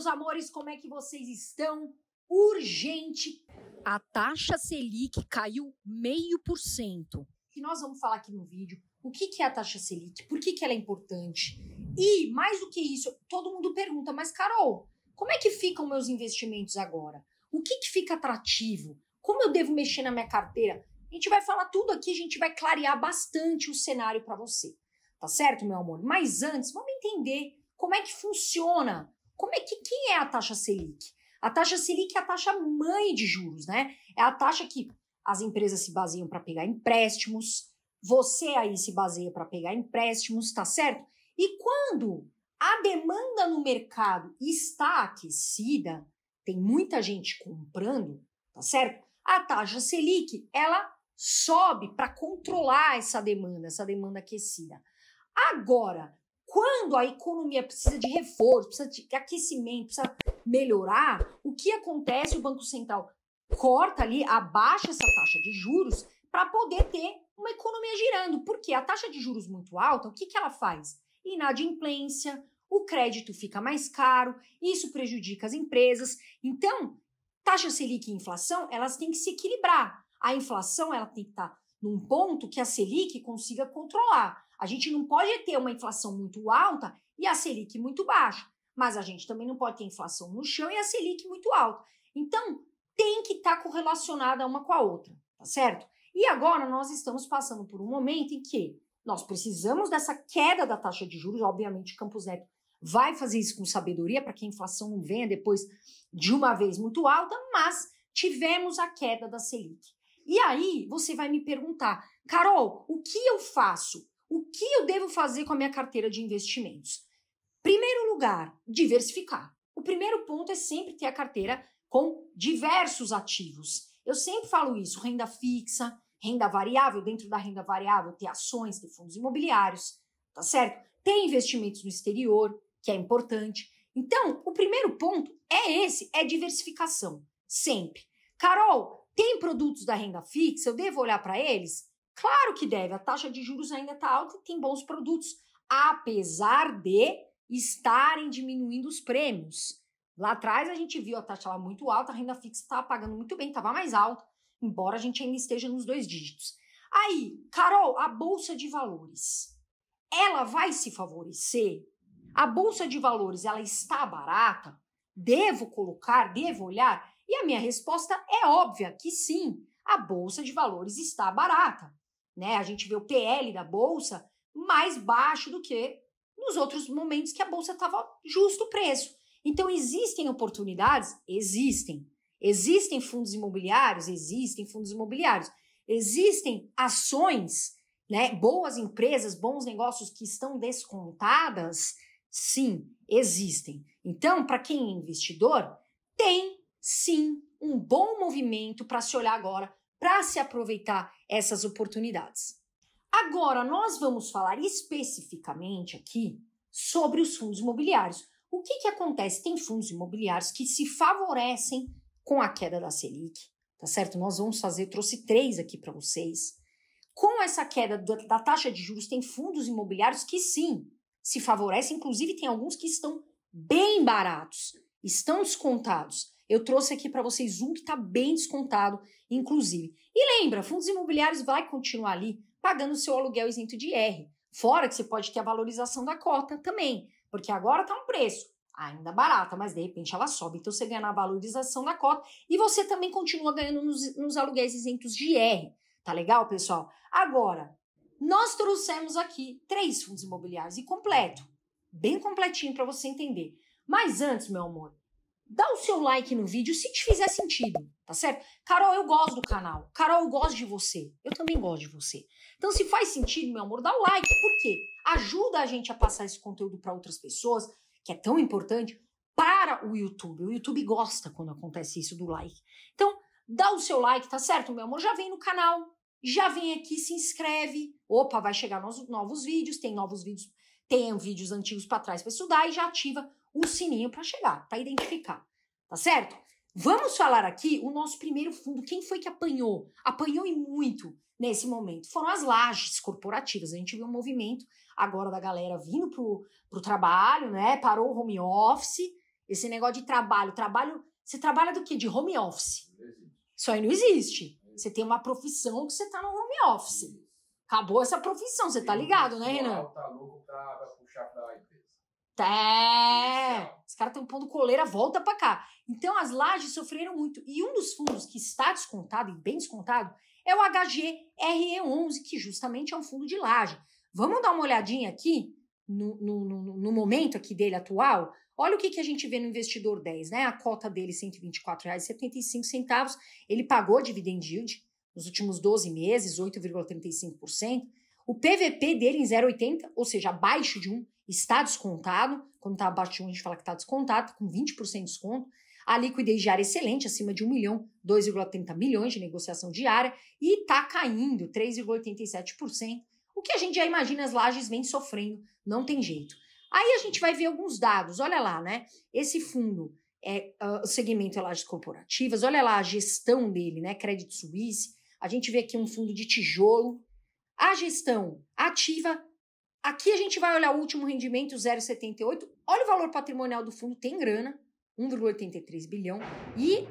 meus amores, como é que vocês estão? Urgente! A taxa Selic caiu meio por cento. E nós vamos falar aqui no vídeo o que, é a taxa Selic, por que, ela é importante. E, mais do que isso, todo mundo pergunta, mas Carol, como é que ficam meus investimentos agora? O que, que fica atrativo? Como eu devo mexer na minha carteira? A gente vai falar tudo aqui, a gente vai clarear bastante o cenário para você. Tá certo, meu amor? Mas antes, vamos entender como é que funciona como é que quem é a taxa Selic? A taxa Selic é a taxa mãe de juros, né? É a taxa que as empresas se baseiam para pegar empréstimos, você aí se baseia para pegar empréstimos, tá certo? E quando a demanda no mercado está aquecida, tem muita gente comprando, tá certo? A taxa Selic, ela sobe para controlar essa demanda, essa demanda aquecida. Agora, quando a economia precisa de reforço, precisa de aquecimento, precisa melhorar, o que acontece? O Banco Central corta ali, abaixa essa taxa de juros para poder ter uma economia girando. Porque a taxa de juros muito alta, o que, que ela faz? Inadimplência, o crédito fica mais caro, isso prejudica as empresas. Então, taxa Selic e inflação, elas têm que se equilibrar. A inflação ela tem que estar tá num ponto que a Selic consiga controlar. A gente não pode ter uma inflação muito alta e a Selic muito baixa, mas a gente também não pode ter inflação no chão e a Selic muito alta. Então, tem que estar tá correlacionada uma com a outra, tá certo? E agora nós estamos passando por um momento em que nós precisamos dessa queda da taxa de juros, obviamente Campos Neto vai fazer isso com sabedoria para que a inflação não venha depois de uma vez muito alta, mas tivemos a queda da Selic. E aí você vai me perguntar, Carol, o que eu faço? o que eu devo fazer com a minha carteira de investimentos? Primeiro lugar, diversificar. O primeiro ponto é sempre ter a carteira com diversos ativos. Eu sempre falo isso: renda fixa, renda variável, dentro da renda variável ter ações, ter fundos imobiliários, tá certo? Ter investimentos no exterior, que é importante. Então, o primeiro ponto é esse, é diversificação, sempre. Carol, tem produtos da renda fixa, eu devo olhar para eles? Claro que deve, a taxa de juros ainda está alta e tem bons produtos, apesar de estarem diminuindo os prêmios. Lá atrás a gente viu a taxa lá muito alta, a renda fixa estava pagando muito bem, estava mais alta, embora a gente ainda esteja nos dois dígitos. Aí, Carol, a bolsa de valores, ela vai se favorecer? A bolsa de valores, ela está barata? Devo colocar, devo olhar? E a minha resposta é óbvia que sim, a bolsa de valores está barata né? A gente vê o PL da bolsa mais baixo do que nos outros momentos que a bolsa estava justo o preço. Então existem oportunidades, existem. Existem fundos imobiliários, existem fundos imobiliários. Existem ações, né? Boas empresas, bons negócios que estão descontadas, sim, existem. Então, para quem é investidor, tem sim um bom movimento para se olhar agora para se aproveitar essas oportunidades. Agora, nós vamos falar especificamente aqui sobre os fundos imobiliários. O que, que acontece? Tem fundos imobiliários que se favorecem com a queda da Selic, tá certo? Nós vamos fazer, trouxe três aqui para vocês. Com essa queda da taxa de juros, tem fundos imobiliários que sim se favorecem, inclusive tem alguns que estão bem baratos, estão descontados. Eu trouxe aqui para vocês um que está bem descontado, inclusive. E lembra, fundos imobiliários vai continuar ali pagando seu aluguel isento de IR. Fora que você pode ter a valorização da cota também, porque agora está um preço ainda barata, mas de repente ela sobe. Então você ganha na valorização da cota e você também continua ganhando nos, nos aluguéis isentos de IR. Tá legal, pessoal? Agora, nós trouxemos aqui três fundos imobiliários e completo, bem completinho para você entender. Mas antes, meu amor, dá o seu like no vídeo se te fizer sentido, tá certo? Carol, eu gosto do canal. Carol, eu gosto de você. Eu também gosto de você. Então, se faz sentido, meu amor, dá o like. Por quê? Ajuda a gente a passar esse conteúdo para outras pessoas, que é tão importante para o YouTube. O YouTube gosta quando acontece isso do like. Então, dá o seu like, tá certo, meu amor? Já vem no canal, já vem aqui, se inscreve. Opa, vai chegar novos, novos vídeos, tem novos vídeos, tem vídeos antigos para trás para estudar e já ativa o sininho para chegar, para identificar, tá certo? Vamos falar aqui o nosso primeiro fundo. Quem foi que apanhou? Apanhou e muito nesse momento. Foram as lajes corporativas. A gente viu um movimento agora da galera vindo pro, pro trabalho, né? Parou o home office. Esse negócio de trabalho. Trabalho. Você trabalha do quê? De home office. Isso aí não existe. Você tem uma profissão que você tá no home office. Acabou essa profissão, você tá ligado, né, Renan? Tá louco pra puxar pra empresa. Até. Os caras estão pondo coleira, volta para cá. Então as lajes sofreram muito. E um dos fundos que está descontado, e bem descontado, é o HGRE11, que justamente é um fundo de laje. Vamos dar uma olhadinha aqui, no, no, no, no momento aqui dele atual. Olha o que, que a gente vê no investidor 10, né? A cota dele R$ 124,75. Ele pagou dividend yield nos últimos 12 meses, 8,35%. O PVP dele em 0,80, ou seja, abaixo de 1. Um, está descontado, quando está abaixo de 1 a gente fala que está descontado, com 20% de desconto, a liquidez diária é excelente, acima de 1 milhão, 2,30 milhões de negociação diária, e está caindo 3,87%, o que a gente já imagina as lajes vêm sofrendo, não tem jeito. Aí a gente vai ver alguns dados, olha lá, né? Esse fundo, é, ah, o segmento é lajes corporativas, olha lá a gestão dele, né? Crédito Suíça, a gente vê aqui um fundo de tijolo, a gestão ativa Aqui a gente vai olhar o último rendimento, 0,78. Olha o valor patrimonial do fundo, tem grana, 1,83 bilhão. E,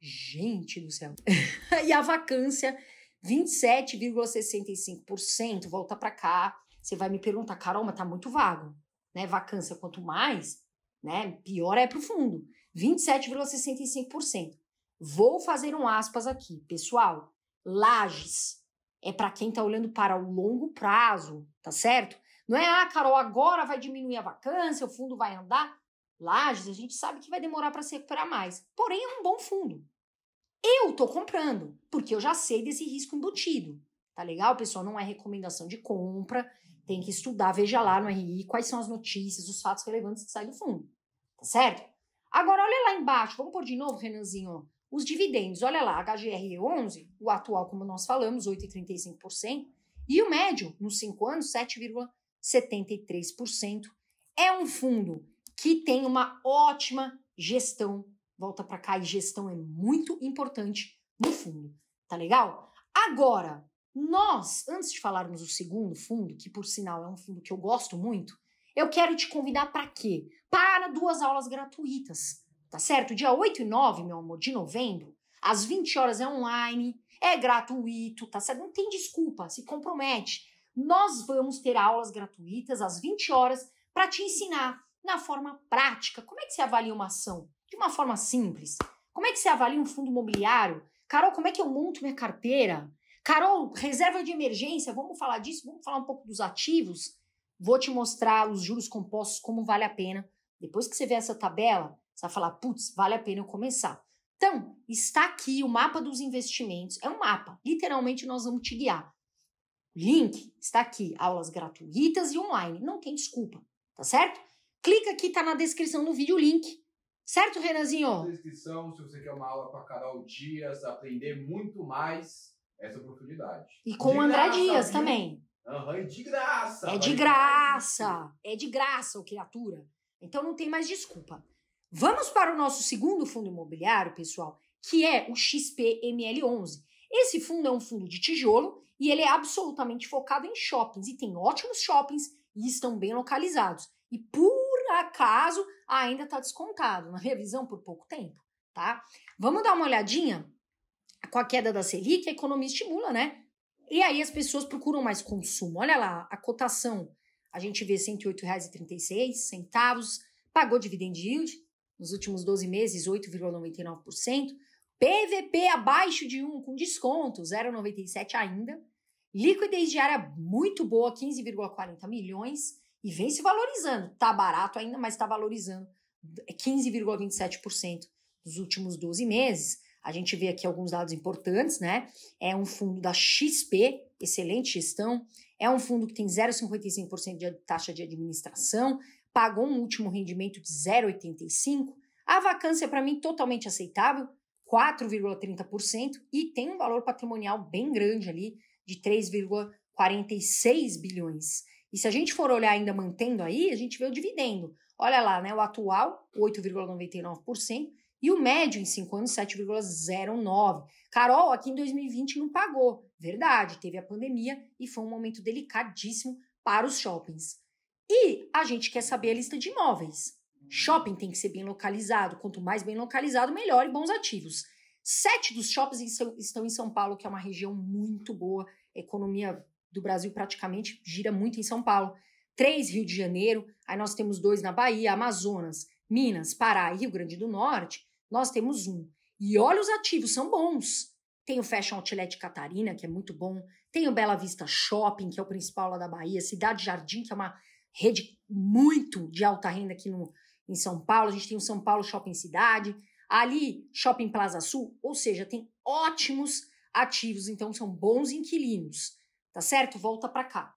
gente do céu, e a vacância, 27,65%. Volta para cá. Você vai me perguntar, Carol, mas tá muito vago. Né? Vacância, quanto mais, né? pior é para o fundo. 27,65%. Vou fazer um aspas aqui, pessoal. Lages é para quem está olhando para o longo prazo, tá certo? Não é, ah, Carol, agora vai diminuir a vacância, o fundo vai andar. Lages, a gente sabe que vai demorar para se recuperar mais. Porém, é um bom fundo. Eu tô comprando, porque eu já sei desse risco embutido. Tá legal, pessoal? Não é recomendação de compra. Tem que estudar, veja lá no RI quais são as notícias, os fatos relevantes que saem do fundo. Tá certo? Agora, olha lá embaixo. Vamos pôr de novo, Renanzinho, os dividendos. Olha lá, HGR 11, o atual, como nós falamos, 8,35%. E o médio, nos 5 anos, 7,5%. 73%. É um fundo que tem uma ótima gestão. Volta para cá e gestão é muito importante no fundo, tá legal? Agora, nós, antes de falarmos do segundo fundo, que por sinal é um fundo que eu gosto muito, eu quero te convidar para quê? Para duas aulas gratuitas, tá certo? Dia 8 e 9, meu amor, de novembro, às 20 horas é online, é gratuito, tá certo? Não tem desculpa, se compromete nós vamos ter aulas gratuitas às 20 horas para te ensinar na forma prática como é que se avalia uma ação, de uma forma simples. Como é que se avalia um fundo imobiliário? Carol, como é que eu monto minha carteira? Carol, reserva de emergência, vamos falar disso, vamos falar um pouco dos ativos. Vou te mostrar os juros compostos, como vale a pena. Depois que você vê essa tabela, você vai falar, putz, vale a pena eu começar. Então, está aqui o mapa dos investimentos. É um mapa. Literalmente, nós vamos te guiar link está aqui, aulas gratuitas e online. Não tem desculpa, tá certo? Clica aqui, tá na descrição do vídeo o link. Certo, Renanzinho? Na descrição, se você quer uma aula com a Carol Dias, aprender muito mais essa é oportunidade. E com o André graça, Dias viu? também. Aham, é de graça. É de graça. É de graça, o criatura. Então não tem mais desculpa. Vamos para o nosso segundo fundo imobiliário, pessoal, que é o XPML11. Esse fundo é um fundo de tijolo e ele é absolutamente focado em shoppings e tem ótimos shoppings e estão bem localizados. E por acaso ainda está descontado, na minha visão, por pouco tempo, tá? Vamos dar uma olhadinha com a queda da Selic, a economia estimula, né? E aí as pessoas procuram mais consumo. Olha lá, a cotação, a gente vê R$ 108,36, pagou dividend yield nos últimos 12 meses, 8,99%, PVP abaixo de 1 com desconto, 0,97 ainda. Liquidez diária muito boa, 15,40 milhões e vem se valorizando. Tá barato ainda, mas está valorizando 15,27% é, dos últimos 12 meses. A gente vê aqui alguns dados importantes, né? É um fundo da XP, excelente gestão. É um fundo que tem 0,55% de taxa de administração, pagou um último rendimento de 0,85%. A vacância, para mim, totalmente aceitável, 4,30% e tem um valor patrimonial bem grande ali de 3,46 bilhões. E se a gente for olhar ainda mantendo aí, a gente vê o dividendo. Olha lá, né, o atual 8,99% e o médio em 5 anos 7,09. Carol, aqui em 2020 não pagou. Verdade, teve a pandemia e foi um momento delicadíssimo para os shoppings. E a gente quer saber a lista de imóveis. Shopping tem que ser bem localizado. Quanto mais bem localizado, melhor e bons ativos. Sete dos shoppings estão em São Paulo, que é uma região muito boa. A economia do Brasil praticamente gira muito em São Paulo. Três Rio de Janeiro, aí nós temos dois na Bahia, Amazonas, Minas, Pará e Rio Grande do Norte. Nós temos um. E olha os ativos, são bons. Tem o Fashion Outlet Catarina, que é muito bom. Tem o Bela Vista Shopping, que é o principal lá da Bahia. Cidade Jardim, que é uma rede muito de alta renda aqui no, em São Paulo, a gente tem o São Paulo Shopping Cidade, ali Shopping Plaza Sul, ou seja, tem ótimos ativos, então são bons inquilinos, tá certo? Volta para cá.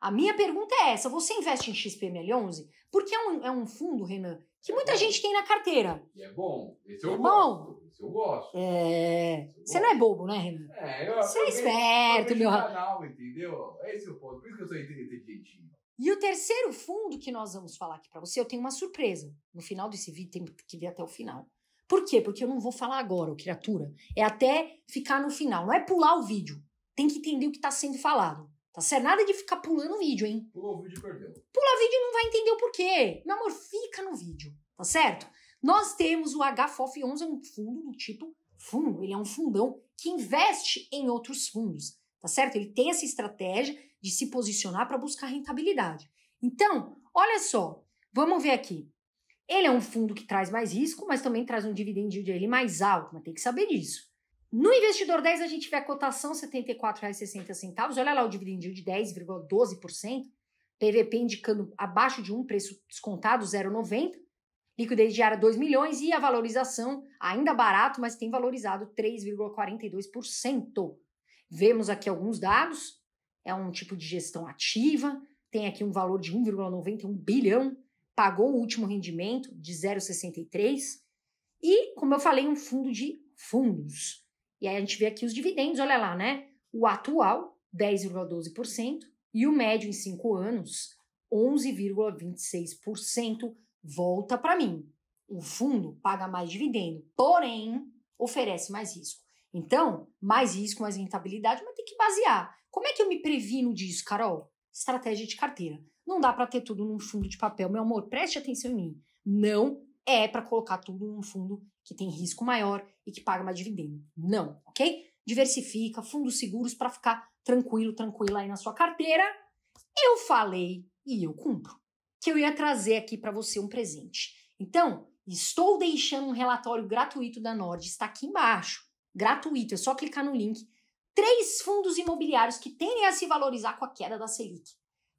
A minha pergunta é essa: você investe em XPML11? Porque é um, é um fundo, Renan, que é muita bom. gente tem na carteira. E é bom. Esse eu é gosto. Bom. Esse eu gosto. É. você não é bobo, né, Renan? É, eu Você é esperto, meu. canal, entendeu? Esse é o ponto. Por isso que eu sou inteligentinho. E o terceiro fundo que nós vamos falar aqui para você, eu tenho uma surpresa. No final desse vídeo, tem que ver até o final. Por quê? Porque eu não vou falar agora, o criatura. É até ficar no final. Não é pular o vídeo. Tem que entender o que está sendo falado. Tá certo? Nada de ficar pulando o vídeo, hein? Pula o vídeo e perdeu. Pula o vídeo e não vai entender o porquê. Meu amor, fica no vídeo. Tá certo? Nós temos o HFOF11, é um fundo do tipo fundo. Ele é um fundão que investe em outros fundos. Tá certo? Ele tem essa estratégia de se posicionar para buscar rentabilidade. Então, olha só, vamos ver aqui. Ele é um fundo que traz mais risco, mas também traz um dividendo dele mais alto, mas tem que saber disso. No investidor 10, a gente vê a cotação R$ 74,60. Olha lá o dividendo de 10,12%. PVP indicando abaixo de um preço descontado, 0,90. Liquidez diária 2 milhões e a valorização ainda barato, mas tem valorizado 3,42%. Vemos aqui alguns dados é um tipo de gestão ativa, tem aqui um valor de 1,91 bilhão, pagou o último rendimento de 0,63 e, como eu falei, um fundo de fundos. E aí a gente vê aqui os dividendos, olha lá, né? O atual, 10,12%, e o médio em 5 anos, 11,26%, volta para mim. O fundo paga mais dividendo, porém oferece mais risco. Então, mais risco, mais rentabilidade, mas tem que basear. Como é que eu me previno disso, Carol? Estratégia de carteira. Não dá para ter tudo num fundo de papel, meu amor, preste atenção em mim. Não é para colocar tudo num fundo que tem risco maior e que paga mais dividendo. Não, ok? Diversifica, fundos seguros para ficar tranquilo, tranquila aí na sua carteira. Eu falei e eu cumpro que eu ia trazer aqui para você um presente. Então, estou deixando um relatório gratuito da Nord, está aqui embaixo. Gratuito, é só clicar no link três fundos imobiliários que tendem a se valorizar com a queda da Selic.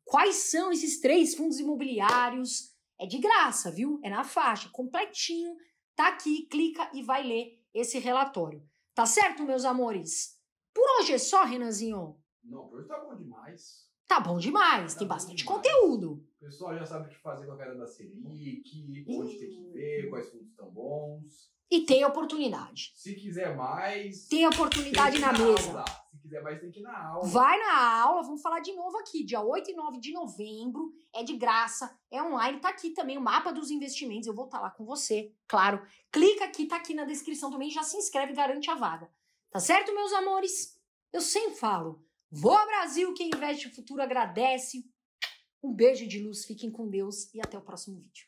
Quais são esses três fundos imobiliários? É de graça, viu? É na faixa, completinho. Tá aqui, clica e vai ler esse relatório. Tá certo, meus amores? Por hoje é só, Renanzinho? Não, por hoje tá bom demais. Tá bom demais, tá tem bom bastante demais. conteúdo. O pessoal já sabe o que fazer com a queda da Selic, onde tem que ver, quais fundos estão bons. E tem oportunidade. Se quiser mais. Tem oportunidade tem na, na mesa. Aula. Se quiser mais, tem que ir na aula. Vai na aula, vamos falar de novo aqui. Dia 8 e 9 de novembro. É de graça, é online. Tá aqui também o mapa dos investimentos. Eu vou estar tá lá com você, claro. Clica aqui, tá aqui na descrição também. Já se inscreve, garante a vaga. Tá certo, meus amores? Eu sempre falo. Vou ao Brasil, quem investe no futuro agradece. Um beijo de luz, fiquem com Deus e até o próximo vídeo.